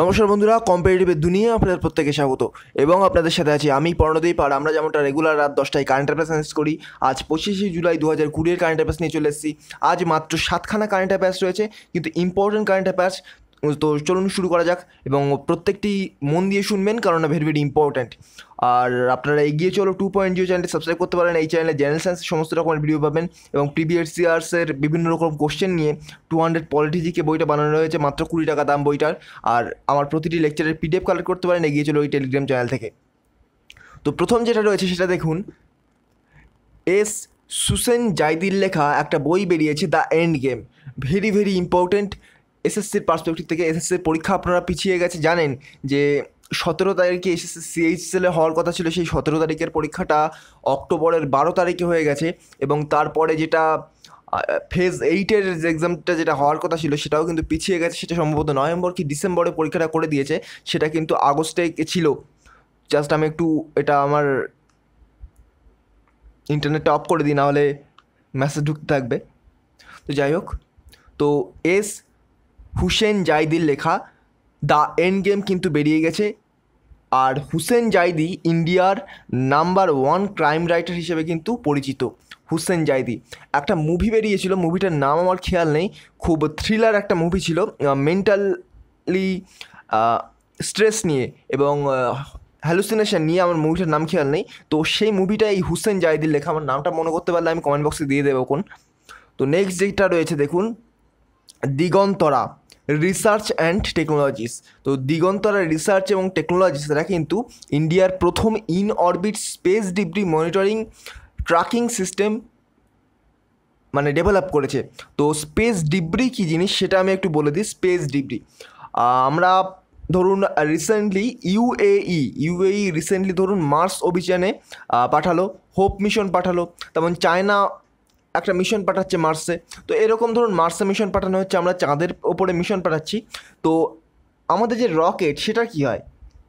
নমস্কার বন্ধুরা কম্পিটিটিভের দুনিয়া আপনাদের প্রত্যেকে স্বাগত এবং আপনাদের সাথে আছি আমি পর্ণদীপ আর আমরা যেমনটা রেগুলার রাত দশটায় কারেন্ট অ্যাফেয়ার্স অ্যানালিস করি আজ পঁচিশে জুলাই দু হাজার কুড়ির কারেন্ট অ্যাফেয়ার্স নিয়ে চলে এসেছি আজ মাত্র সাতখানা কারেন্ট অ্যাফেয়ার্স রয়েছে কিন্তু ইম্পর্টেন্ট কারেন্ট অ্যাফেয়ার্স তো চলুন শুরু করা যাক এবং প্রত্যেকটি মন দিয়ে শুনবেন কারণ ভেরি ভেরি ইম্পর্ট্যান্ট আর আপনারা এগিয়ে চলো টু পয়েন্ট জিও চ্যানেলটি সাবস্ক্রাইব করতে পারেন এই চ্যানেলে জেনারেল সায়েন্সের সমস্ত রকমের ভিডিও পাবেন এবং প্রিভিয়াস বিভিন্ন রকম কোশ্চেন নিয়ে টু হান্ড্রেড পলিটিজিকে বইটা বানানো হয়েছে মাত্র কুড়ি টাকা দাম বইটার আর আমার প্রতিটি লেকচারের পিডিএফ কালেক্ট করতে পারেন এগিয়ে চলো এই টেলিগ্রাম চ্যানেল থেকে তো প্রথম যেটা রয়েছে সেটা দেখুন এস সুসেন জাইদির লেখা একটা বই বেরিয়েছে the end game very very important এসএসসির পার্সপেক্টিভ থেকে এসএসসির পরীক্ষা আপনারা পিছিয়ে গেছে জানেন যে সতেরো তারিখে এসএসসি সিএইচএলে হওয়ার কথা ছিল সেই সতেরো তারিখের পরীক্ষাটা অক্টোবরের বারো তারিখে হয়ে গেছে এবং তারপরে যেটা ফেজ এইটের এক্সামটা যেটা হওয়ার কথা ছিল সেটাও কিন্তু পিছিয়ে গেছে সেটা সম্ভবত নভেম্বর কি ডিসেম্বরে পরীক্ষাটা করে দিয়েছে সেটা কিন্তু আগস্টে ছিল জাস্ট আমি একটু এটা আমার ইন্টারনেটটা অফ করে দিই নাহলে মেসেজ ঢুকতে থাকবে তো যাই হোক তো এস হুসেন জাইদির লেখা দ্য এন্ড গেম কিন্তু বেরিয়ে গেছে আর হুসেন জাইদি ইন্ডিয়ার নাম্বার ওয়ান ক্রাইম রাইটার হিসেবে কিন্তু পরিচিত হুসেন জাইদি একটা মুভি বেরিয়েছিল মুভিটার নাম আমার খেয়াল নেই খুব থ্রিলার একটা মুভি ছিল মেন্টালি স্ট্রেস নিয়ে এবং হ্যালুসিনেশন নিয়ে আমার মুভিটার নাম খেয়াল নেই তো সেই মুভিটা এই হুসেন জাহিদির লেখা আমার নামটা মনে করতে পারলে আমি কমেন্ট বক্সে দিয়ে দেবো কোন তো নেক্সট যেটা রয়েছে দেখুন দিগন্তরা রিসার্চ অ্যান্ড টেকনোলজিস তো দিগন্তরা রিসার্চ এবং টেকনোলজিস তারা কিন্তু ইন্ডিয়ার প্রথম in orbit space debris monitoring tracking system মানে ডেভেলপ করেছে তো স্পেস ডিব্রি কী জিনিস সেটা আমি একটু বলে দিই স্পেস ডিব্রি আমরা ধরুন রিসেন্টলি ইউএই ইউএই রিসেন্টলি ধরুন মার্স অভিযানে পাঠালো হোপ মিশন পাঠালো তেমন চায়না একটা মিশন পাঠাচ্ছে মার্সে তো এরকম ধরুন মার্সে মিশন পাঠানো হচ্ছে আমরা চাঁদের ওপরে মিশন পাঠাচ্ছি তো আমাদের যে রকেট সেটা কি হয়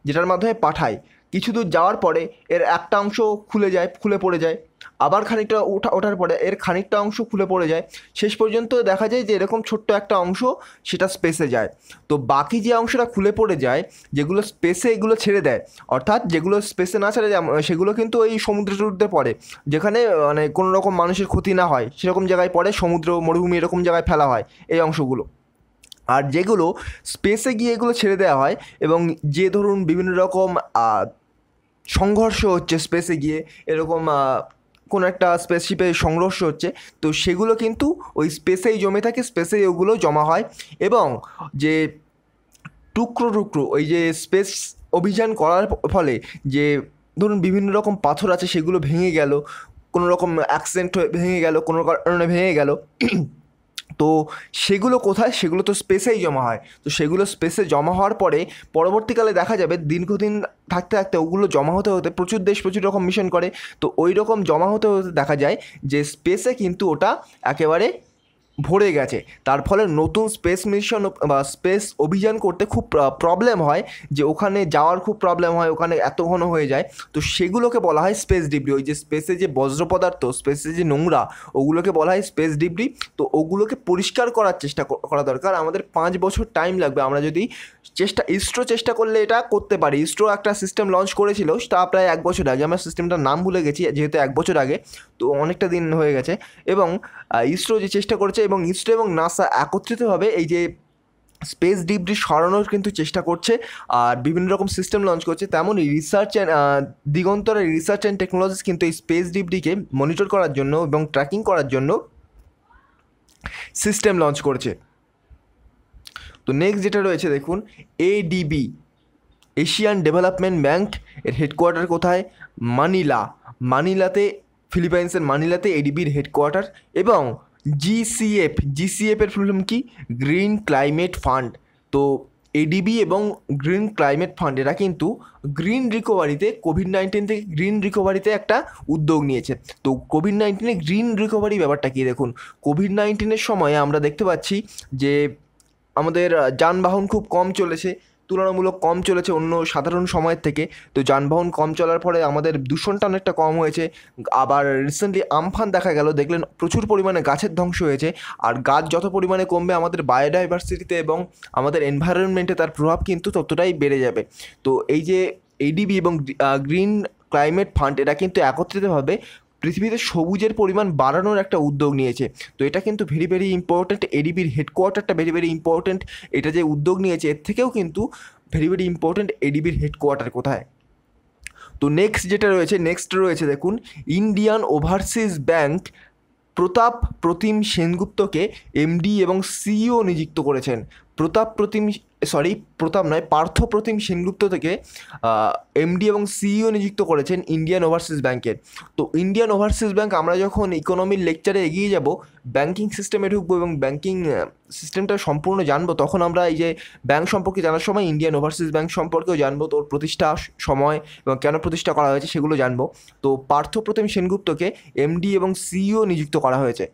যেটার মাধ্যমে পাঠায় কিছু দূর যাওয়ার পরে এর একটা অংশ খুলে যায় খুলে পড়ে যায় আবার খানিকটা ওঠা ওঠার পরে এর খানিকটা অংশ খুলে পড়ে যায় শেষ পর্যন্ত দেখা যায় যে এরকম ছোট্ট একটা অংশ সেটা স্পেসে যায় তো বাকি যে অংশটা খুলে পড়ে যায় যেগুলো স্পেসে এগুলো ছেড়ে দেয় অর্থাৎ যেগুলো স্পেসে না ছেড়ে যায় সেগুলো কিন্তু ওই সমুদ্র টুদ্রে পড়ে যেখানে মানে কোনো রকম মানুষের ক্ষতি না হয় সেরকম জায়গায় পড়ে সমুদ্র মরুভূমি এরকম জায়গায় ফেলা হয় এই অংশগুলো আর যেগুলো স্পেসে গিয়ে এগুলো ছেড়ে দেওয়া হয় এবং যে ধরুন বিভিন্ন রকম সংঘর্ষ হচ্ছে স্পেসে গিয়ে এরকম কোনো একটা স্পেসশিপে সংঘর্ষ হচ্ছে তো সেগুলো কিন্তু ওই স্পেসেই জমে থাকে স্পেসেই ওগুলো জমা হয় এবং যে টুকরো টুকরো ওই যে স্পেস অভিযান করার ফলে যে ধরুন বিভিন্ন রকম পাথর আছে সেগুলো ভেঙে গেল কোনো রকম অ্যাক্সিডেন্ট ভেঙে গেল কোনো কারণে ভেঙে গেল তো সেগুলো কোথায় সেগুলো তো স্পেসেই জমা হয় তো সেগুলো স্পেসে জমা হওয়ার পরে পরবর্তীকালে দেখা যাবে দীর্ঘদিন থাকতে থাকতে ওগুলো জমা হতে হতে প্রচুর দেশ প্রচুর রকম মিশন করে তো ওই রকম জমা হতে হতে দেখা যায় যে স্পেসে কিন্তু ওটা একেবারে ভরে গেছে তার ফলে নতুন স্পেস মিশন বা স্পেস অভিযান করতে খুব প্রবলেম হয় যে ওখানে যাওয়ার খুব প্রবলেম হয় ওখানে এত ঘন হয়ে যায় তো সেগুলোকে বলা হয় স্পেস ডিবরি ওই যে স্পেসে যে বজ্র পদার্থ স্পেসে যে নোংরা ওগুলোকে বলা হয় স্পেস ডিবরি তো ওগুলোকে পরিষ্কার করার চেষ্টা করা দরকার আমাদের পাঁচ বছর টাইম লাগবে আমরা যদি চেষ্টা ইসরো চেষ্টা করলে এটা করতে পারি ইসরো একটা সিস্টেম লঞ্চ করেছিল তা প্রায় এক বছর আগে আমরা সিস্টেমটার নাম ভুলে গেছি যেহেতু এক বছর আগে তো অনেকটা দিন হয়ে গেছে এবং ইসরো যে চেষ্টা করেছে এবং ইসরো এবং নাসা একত্রিতভাবে এই যে স্পেস ডিপডি সরানোর কিন্তু চেষ্টা করছে আর বিভিন্ন রকম সিস্টেম লঞ্চ করছে তেমনই রিসার্চ অ্যান্ড দিগন্তরের রিসার্চ অ্যান্ড টেকনোলজিস কিন্তু এই স্পেস ডিপডিকে মনিটর করার জন্য এবং ট্র্যাকিং করার জন্য সিস্টেম লঞ্চ করছে তো নেক্সট যেটা রয়েছে দেখুন এডিবি এশিয়ান ডেভেলপমেন্ট ব্যাঙ্ক এর হেডকোয়ার্টার কোথায় মানিলা মানিলাতে ফিলিপাইন্সের মানিলাতে এডিবির হেডকোয়ার্টার এবং জিসিএফ জিসিএফের ফুল ফর্ম কি গ্রিন ক্লাইমেট ফান্ড তো এডিবি এবং গ্রিন ক্লাইমেট ফান্ড এরা কিন্তু গ্রিন রিকভারিতে কোভিড নাইন্টিন থেকে গ্রিন রিকভারিতে একটা উদ্যোগ নিয়েছে তো কোভিড নাইন্টিনে গ্রিন রিকভারি ব্যাপারটা কি দেখুন কোভিড নাইন্টিনের সময়ে আমরা দেখতে পাচ্ছি যে আমাদের যানবাহন খুব কম চলেছে তুলনামূলক কম চলেছে অন্য সাধারণ সময়ের থেকে তো যানবাহন কম চলার ফলে আমাদের দূষণটা অনেকটা কম হয়েছে আবার রিসেন্টলি আমফান দেখা গেল দেখলেন প্রচুর পরিমাণে গাছের ধ্বংস হয়েছে আর গাছ যত পরিমাণে কমবে আমাদের বায়োডাইভার্সিটিতে এবং আমাদের এনভায়রনমেন্টে তার প্রভাব কিন্তু ততটাই বেড়ে যাবে তো এই যে এডিবি এবং গ্রিন ক্লাইমেট ফান্ড এরা কিন্তু একত্রিতভাবে পৃথিবীতে সবুজের পরিমাণ বাড়ানোর একটা উদ্যোগ নিয়েছে তো এটা কিন্তু ভেরি ভেরি ইম্পর্ট্যান্ট এডিবির হেডকোয়ার্টারটা ভেরি ভেরি ইম্পর্ট্যান্ট এটা যে উদ্যোগ নিয়েছে এর থেকেও কিন্তু ভেরি ভেরি ইম্পর্ট্যান্ট এডিবির হেডকোয়ার্টার কোথায় তো নেক্সট যেটা রয়েছে নেক্সট রয়েছে দেখুন Indian Overseas Bank Pratap Pratim সেনগুপ্তকে এমডি এবং সিইও e নিযুক্ত করেছেন প্রতাপ প্রতিম সরি প্রতাপ নয় পার্থ প্রতিম সেনগুপ্ত থেকে এমডি এবং সিইও e নিযুক্ত করেছেন ইন্ডিয়ান ওভারসিজ ব্যাংকের তো ইন্ডিয়ান ওভারসিজ ব্যাংক আমরা যখন ইকোনমির লেকচারে এগিয়ে যাব ব্যাংকিং সিস্টেমে ঢুকবো এবং ব্যাংকিং সিস্টেমটা সম্পূর্ণ জানবো তখন আমরা এই যে ব্যাংক সম্পর্কে জানার সময় ইন্ডিয়ান ওভারসিজ ব্যাংক সম্পর্কেও জানবো তোর প্রতিষ্ঠা সময় এবং কেন প্রতিষ্ঠা করা হয়েছে সেগুলো জানবো তো পার্থ প্রতিম সেনগুপ্তকে এমডি এবং সিইও e নিযুক্ত করা হয়েছে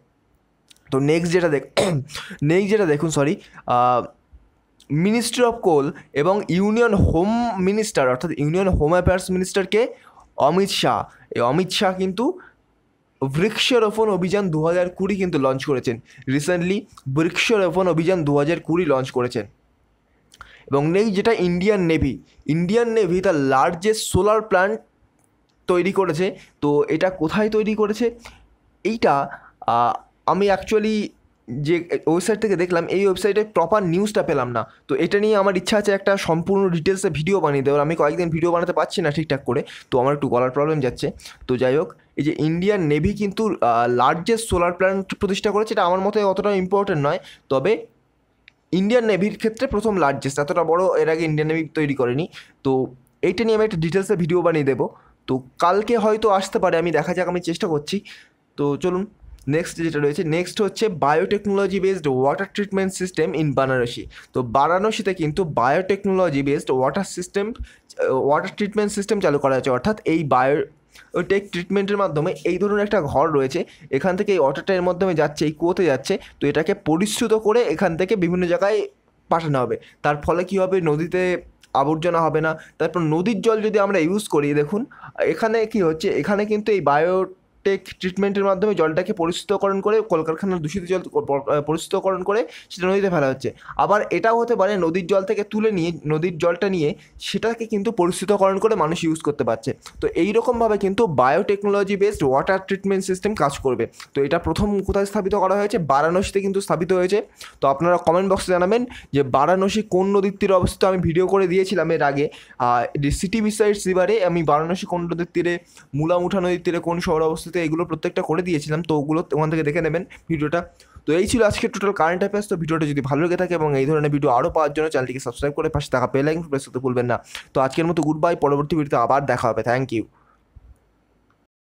তো নেক্সট যেটা দেখ নেক্সট যেটা দেখুন সরি মিনিস্ট্রি অফ কোল এবং ইউনিয়ন হোম মিনিস্টার অর্থাৎ ইউনিয়ন হোম অ্যাফেয়ার্স মিনিস্টারকে অমিত শাহ এই অমিত শাহ কিন্তু বৃক্ষরোপণ অভিযান দু হাজার কুড়ি কিন্তু লঞ্চ করেছেন রিসেন্টলি বৃক্ষরোপণ অভিযান দু হাজার কুড়ি লঞ্চ করেছেন এবং নেক্সট যেটা ইন্ডিয়ান নেভি ইন্ডিয়ান নেভি তার লার্জেস্ট সোলার প্ল্যান্ট তৈরি করেছে তো এটা কোথায় তৈরি করেছে এইটা আমি অ্যাকচুয়ালি যে ওয়েবসাইট থেকে দেখলাম এই ওয়েবসাইটে প্রপার নিউজটা পেলাম না তো এটা নিয়ে আমার ইচ্ছা আছে একটা সম্পূর্ণ ডিটেলসে ভিডিও বানিয়ে দেওয়ার আমি কয়েকদিন ভিডিও বানাতে পারছি না ঠিকঠাক করে তো আমার একটু গলার প্রবলেম যাচ্ছে তো যাই হোক এই যে ইন্ডিয়ান নেভি কিন্তু লার্জেস্ট সোলার প্ল্যান্ট প্রতিষ্ঠা করেছে এটা আমার মতে অতটা ইম্পর্টেন্ট নয় তবে ইন্ডিয়ান নেভির ক্ষেত্রে প্রথম লার্জেস্ট এতটা বড় এর আগে ইন্ডিয়ান নেভি তৈরি করেনি তো এইটা নিয়ে আমি একটা ডিটেলসে ভিডিও বানিয়ে দেবো তো কালকে হয়তো আসতে পারে আমি দেখা যাক আমি চেষ্টা করছি তো চলুন নেক্সট যেটা রয়েছে নেক্সট হচ্ছে biotechnology based water treatment system in Varanasi তো বারাণসীতে কিন্তু biotechnology based water system water treatment system চালু করা হয়েছে অর্থাৎ এই বায়ো টেক ট্রিটমেন্টের মাধ্যমে এই ধরনের একটা ঘর রয়েছে এখান থেকে এই ওয়াটারটা এর মাধ্যমে যাচ্ছে এই কুয়োতে যাচ্ছে তো এটাকে পরিশ্রুত করে এখান থেকে বিভিন্ন জায়গায় পাঠানো হবে তার ফলে কী হবে নদীতে আবর্জনা হবে না তারপর নদীর জল যদি আমরা ইউজ করি দেখুন এখানে কি হচ্ছে এখানে কিন্তু এই বায়ো টেক ট্রিটমেন্টের মাধ্যমে জলটাকে পরিশুদ্ধকরণ করে কলকারখানার দূষিত জল পরিশুদ্ধকরণ করে সেটা নদীতে ফেলা হচ্ছে আবার এটাও হতে পারে নদীর জল থেকে তুলে নিয়ে নদীর জলটা নিয়ে সেটাকে কিন্তু পরিশুদ্ধকরণ করে মানুষ ইউজ করতে পারছে তো এই রকমভাবে কিন্তু biotechnology based water treatment system কাজ করবে তো এটা প্রথম কোথায় স্থাপিত করা হয়েছে বারাণসীতে কিন্তু স্থাপিত হয়েছে তো আপনারা কমেন্ট বক্সে জানাবেন যে বারাণসী কোন নদীর তীরে অবস্থিত আমি ভিডিও করে দিয়েছিলাম এর আগে সিটি বিসাইড সিবারে আমি বারাণসী কোন নদীর তীরে মুলামুঠা নদীর তীরে কোন শহর অবস্থিত তো এগুলো প্রত্যেকটা করে দিয়েছিলাম তো ওগুলো ওখান থেকে দেখে নেবেন ভিডিওটা তো এই ছিল আজকে টোটাল কারেন্ট অ্যাফেয়ার্স তো ভিডিওটা যদি ভালো লেগে থাকে এবং এই ধরনের ভিডিও আরও পাওয়ার জন্য চ্যানেলটিকে সাবস্ক্রাইব করে পাশে থাকা পেলে কিন্তু প্রেস করতে ভুলবেন না তো আজকের মতো গুড বাই পরবর্তী ভিডিওতে আবার দেখা হবে থ্যাংক ইউ